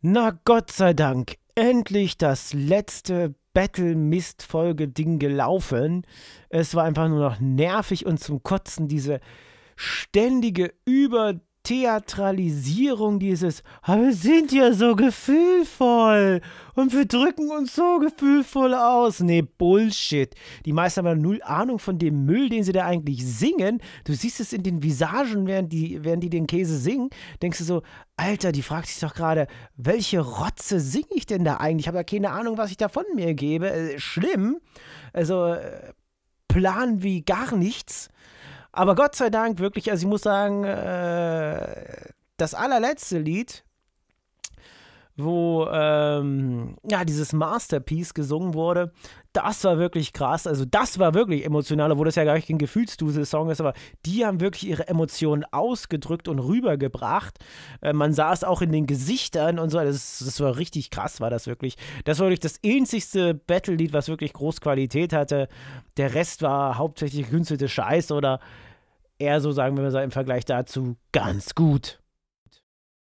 Na Gott sei Dank, endlich das letzte Battle Mist Folge Ding gelaufen. Es war einfach nur noch nervig und zum Kotzen diese ständige über Theatralisierung dieses, aber wir sind ja so gefühlvoll und wir drücken uns so gefühlvoll aus. Nee, Bullshit. Die meisten haben ja null Ahnung von dem Müll, den sie da eigentlich singen. Du siehst es in den Visagen, während die, während die den Käse singen. Denkst du so, Alter, die fragt sich doch gerade, welche Rotze singe ich denn da eigentlich? Ich habe ja keine Ahnung, was ich da von mir gebe. Äh, schlimm. Also, äh, Plan wie gar nichts. Aber Gott sei Dank wirklich, also ich muss sagen, äh, das allerletzte Lied, wo ähm, ja dieses Masterpiece gesungen wurde, das war wirklich krass. Also das war wirklich emotional, obwohl das ja gar nicht ein Gefühlsdusel-Song ist, aber die haben wirklich ihre Emotionen ausgedrückt und rübergebracht. Äh, man sah es auch in den Gesichtern und so. Also das, das, war richtig krass, war das wirklich. Das war wirklich das einzigste Battle-Lied, was wirklich groß Qualität hatte. Der Rest war hauptsächlich gekünstelte Scheiß oder eher so, sagen wir mal, im Vergleich dazu ganz gut.